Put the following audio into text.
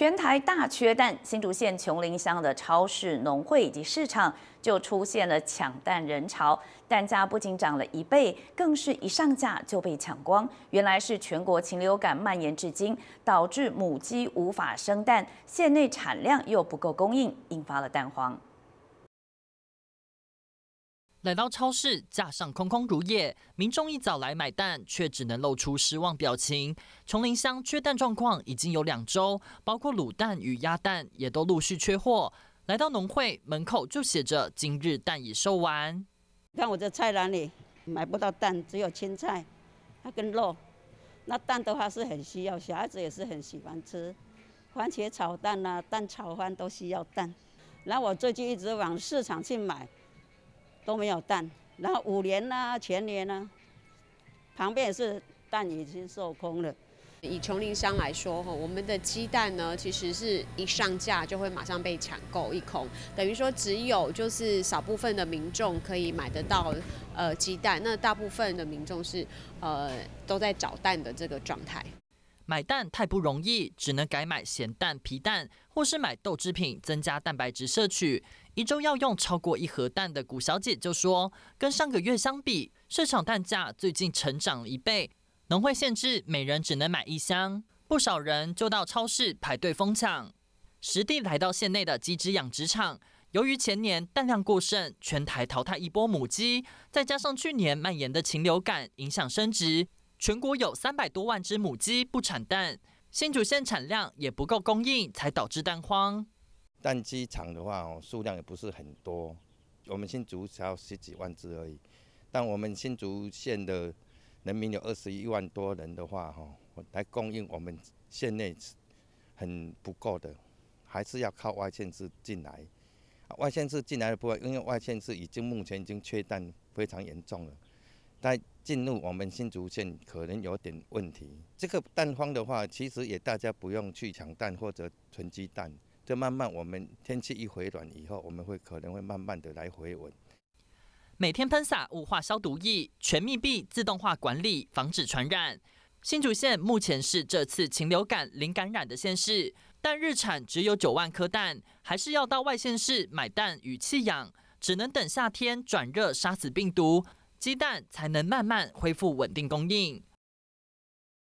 全台大缺蛋，新竹县琼林乡的超市、农会以及市场就出现了抢蛋人潮，蛋价不仅涨了一倍，更是一上架就被抢光。原来是全国禽流感蔓延至今，导致母鸡无法生蛋，县内产量又不够供应，引发了蛋荒。来到超市，架上空空如也。民众一早来买蛋，却只能露出失望表情。琼林乡缺蛋状况已经有两周，包括卤蛋与鸭蛋也都陆续缺货。来到农会门口，就写着“今日蛋已售完”。你看我这菜篮里买不到蛋，只有青菜、还跟肉。那蛋的话是很需要，小孩子也是很喜欢吃。番茄炒蛋啊，蛋炒饭都需要蛋。那我最近一直往市场去买。都没有蛋，然后五年呐、前年呐，旁边也是蛋已经售空了。以琼林乡来说，哈，我们的鸡蛋呢，其实是一上架就会马上被抢购一空，等于说只有就是少部分的民众可以买得到呃鸡蛋，那大部分的民众是呃都在找蛋的这个状态。买蛋太不容易，只能改买咸蛋、皮蛋，或是买豆制品增加蛋白质摄取。一周要用超过一盒蛋的谷小姐就说：“跟上个月相比，市场蛋价最近成长了一倍。农会限制每人只能买一箱，不少人就到超市排队疯抢。”实地来到县内的鸡只养殖场，由于前年蛋量过剩，全台淘汰一波母鸡，再加上去年蔓延的禽流感影响升值。全国有三百多万只母鸡不产蛋，新竹县产量也不够供应，才导致蛋荒。蛋鸡场的话，哦，数量也不是很多，我们新竹只要十几万只而已。但我们新竹县的人民有二十一万多人的话，哈，来供应我们县内很不够的，还是要靠外县市进来。外县市进来，的不分，因为外县市已经目前已经缺蛋非常严重了。但进入我们新竹县可能有点问题。这个蛋荒的话，其实也大家不用去抢蛋或者囤鸡蛋。这慢慢我们天气一回暖以后，我们会可能会慢慢的来回稳。每天喷洒雾化消毒液，全密闭自动化管理，防止传染。新竹县目前是这次禽流感零感染的县市，但日产只有九万颗蛋，还是要到外县市买蛋与弃养，只能等夏天转热杀死病毒。鸡蛋才能慢慢恢复稳定供应。